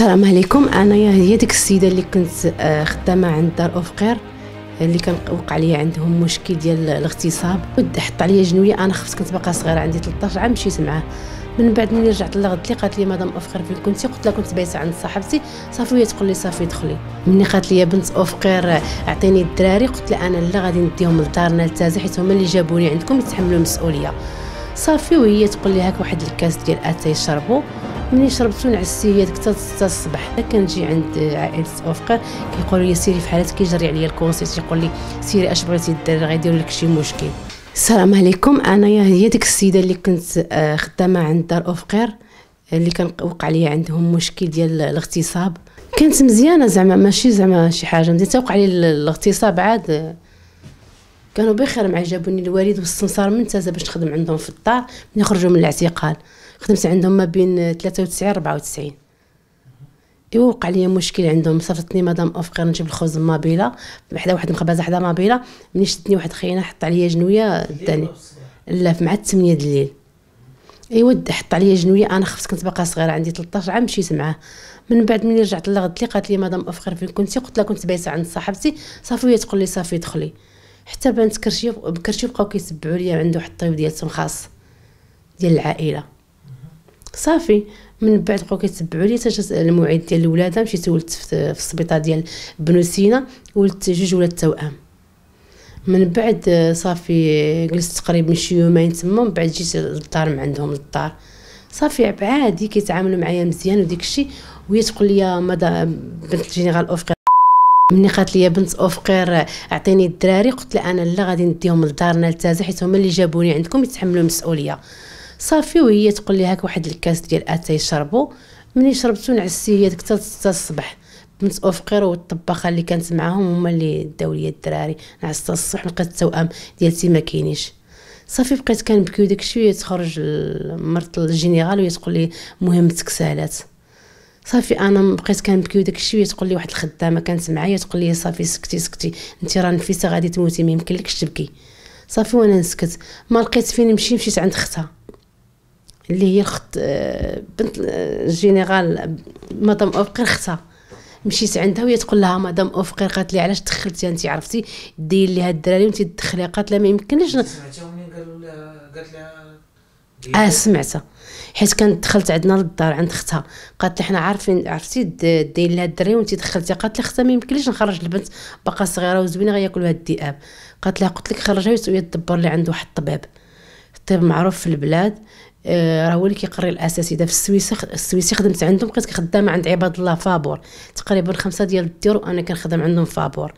السلام عليكم انايا هي ديك السيده اللي كنت آه، خدامه عند دار افقير اللي كان وقع لي عندهم مشكل ديال الاغتصاب حط عليا جنويه انا خفت كنت باقا صغيره عندي 13 عام مشيت معاه من بعد ملي رجعت لغد لي قالت لي مدام افقير فين كنتي قلت لها كنت بايسه عند صاحبتي صافي هي تقول لي صافي دخلي ملي قالت لي بنت افقير اعطيني الدراري قلت لها انا لا غادي نديهم لدارنا لتازا حيت هما اللي جابوني عندكم يتحملوا المسؤوليه صافي وهي تقول لي هاك واحد الكاس ديال اتاي شربوا ملي شربت ونعس هي ديك 6 الصباح كنجي عند عائله أوفقر كيقولوا لي سيري في حالات كيجري عليا الكونسيت يقول لي سيري اش بغيتي دير غيديروا لك شي مشكل السلام عليكم انايا هي ديك السيده اللي كنت آه، خدامه عند دار أوفقر اللي كان وقع لي عندهم مشكل ديال الاغتصاب كانت مزيانه زعما ماشي زعما شي حاجه مزيان توقع لي الاغتصاب عاد آه، كانوا بخير مع جابوني الوالد والسمسار من تازا باش نخدم عندهم في الدار من يخرجوا من الاعتقال خدمت عندهم ما بين 93 94 ايوا وقع لي مشكل عندهم صفتني مدام افقر نجيب الخبز مابيلا حدا واحد مخبزه حدا مابيلا ملي شدني واحد خينا حط عليا جنويه داني لا مع 8 د الليل ايوا حط عليا جنويه انا خفت كنت باقا صغيره عندي 13 عام مشيت معاه من بعد ملي رجعت لغد لي قالت لي مدام افقر فين كنتي قلت لها كنت بايته عند صاحبتي صافي هي تقول لي صافي دخلي حتى بنت كرشي كرشي بقاو كيتبعوا ليا عنده واحد الطيب ديالهم خاص ديال العائله صافي من بعد بقاو كيتبعوا لي حتى الموعد ديال الولاده مشيت ولدت في السبيطار ديال بنو سينا ولدت جوج ولاد توام من بعد صافي جلست تقريبا شي يومين تما من بعد جيت للدار من عندهم للدار صافي عادي كيتعاملوا معايا مزيان وديك الشيء وهي تقول لي مدى بنت الجنرال افريقيا ملي قالت لي بنت اوفقير اعطيني الدراري قلت لها انا لا غادي نديهم لدارنا لتازا حيت هما اللي جابوني عندكم يتحملوا المسؤوليه صافي وهي تقول لي هاك واحد الكاس ديال اتاي يشربوا ملي شربتو نعسي هي ديك حتى الصبح بنت اوفقير والطباخه اللي كانت معاهم هما اللي داو لي الدراري نعست الصبح لقيت التوام ديالتي ما كاينينش صافي بقيت كنبكي وداك الشيء تخرج مرت الجينيرال وهي تقول لي مهمتك سالات صافي انا بقيت كنبكي وداك الشيء تقول لي واحد الخدامه كانت معايا تقول لي صافي سكتي سكتي انت راه نفيسه غادي تموتي ما يمكنلكش تبكي صافي وانا نسكت ما لقيت فين نمشي مشيت عند اختها اللي هي الخت آه، بنت الجينيرال آه، مدام اوفقر اختها مشيت عندها وهي تقول لها مدام اوفقر قالت لي علاش دخلتي انت عرفتي دي لي هاد الدراري وانت تدخلي قالت لها ما يمكنش سمعتها قالوا لها قالت لها اه سمعتها حيت كانت دخلت عندنا للدار عند اختها قالت لي حنا عارفين عرفتي داير لها الدري وانت دخلتي قالت لي اختها ما يمكنليش نخرج البنت باقا صغيره وزوينه غياكلوها الذئاب قالت لها قلت لك خرجها وهي تدبر لي عند واحد الطبيب الطبيب معروف في البلاد راه هو اللي كيقري الاساسي ده في السويس السويسي خدمت عندهم بقيت خدامه عند عباد الله فابور تقريبا خمسه ديال الدور وانا كنخدم عندهم فابور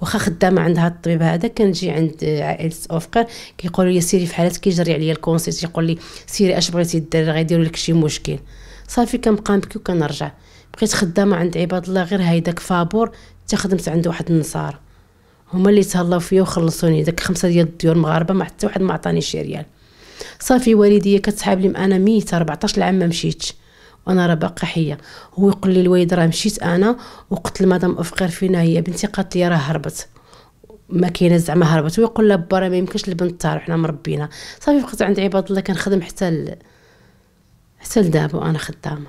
واخا خدامه عند هاد الطبيب هذا كنجي عند عائله اوفقر كيقولوا لي سيري في حالات كيجري عليا الكونسيت يقول لي سيري اش بغيتي دير غيديروا لك شي مشكل صافي كنبقى نبكي وكنرجع بقيت خدامه عند عباد الله غير هيداك فابور حتى خدمت عند واحد النصار هما اللي تهلاو فيا وخلصوني داك خمسه ديال الديور مغاربه ما حتى واحد ما عطاني شي ريال صافي والديا كتصحاب لي انا ميته 14 عام ما مشيتش وانا راه باقا حيه هو يقول لي الوالد راه مشيت انا وقتل مدام افقر فينا هي بنتي قالت لي راه هربت ما كاينه زعما هربت ويقول لها با راه ما يمكنش البنت تهرب حنا مربينا صافي بقيت عند عباد الله كنخدم حتى ال... حتى لدابا وانا خدامه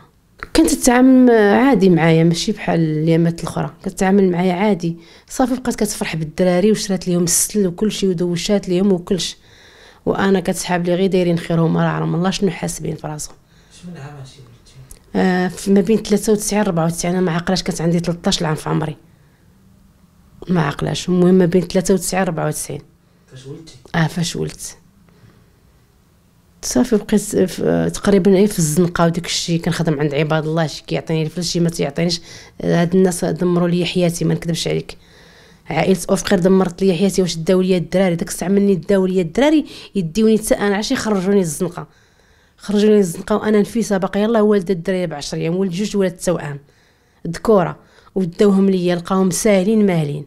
كانت تتعامل عادي معايا ماشي بحال اليامات الاخرى كتعامل معايا عادي صافي بقات كتفرح بالدراري وشرات ليهم السل وكلشي ودوشات ليهم وكلشي وانا كتصحاب لي غير دايرين خير هما راه عمر الله شنو حاسبين في راسهم شمن عام هادشي آه، ما بين 93 و 94 انا ما عقلاش كانت عندي 13 عام في عمري ما عقلاش المهم ما بين 93 و 94 فاش ولدتي اه فاش ولدت صافي بقيت آه، تقريبا اي في الزنقه وداك الشيء كنخدم عند عباد الله شي كيعطيني الفلوس شي ما تيعطينيش آه، هاد الناس دمروا لي حياتي ما نكذبش عليك عائله اوفقير دمرت لي حياتي واش داو ليا الدراري داك الساعه مني داو ليا الدراري يديوني حتى انا عشي خرجوني الزنقه خرجوني الزنقه وانا نفيسه باقي يلاه والده الدراري بعشر ايام ولد جوج ولاد توأم ذكوره وداوهم ليا لقاهم ساهلين مالين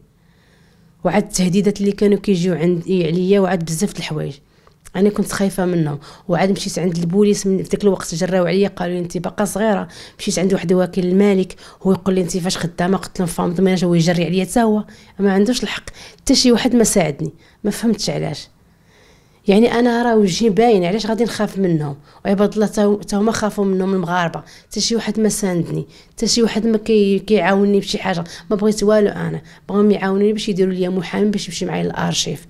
وعاد التهديدات اللي كانوا كيجيو عندي عليا وعاد بزاف د الحوايج انا كنت خايفه منه وعاد مشيت عند البوليس من في ذاك الوقت جراو عليا قالوا لي انت باقا صغيره مشيت عند واحد وكيل الملك هو يقول لي انت فاش خدامه قلت لهم فهم ضمينه هو يجري عليا حتى هو ما عندوش الحق حتى شي واحد ما ساعدني ما فهمتش علاش يعني انا راه وجهي باين علاش غادي نخاف منهم وعباد الله حتى هما خافوا منهم المغاربه حتى شي واحد ما ساندني حتى شي واحد ما كي بشي حاجه ما بغيت والو انا بغاو يعاونوني باش يديروا لي محامي باش يمشي معايا للارشيف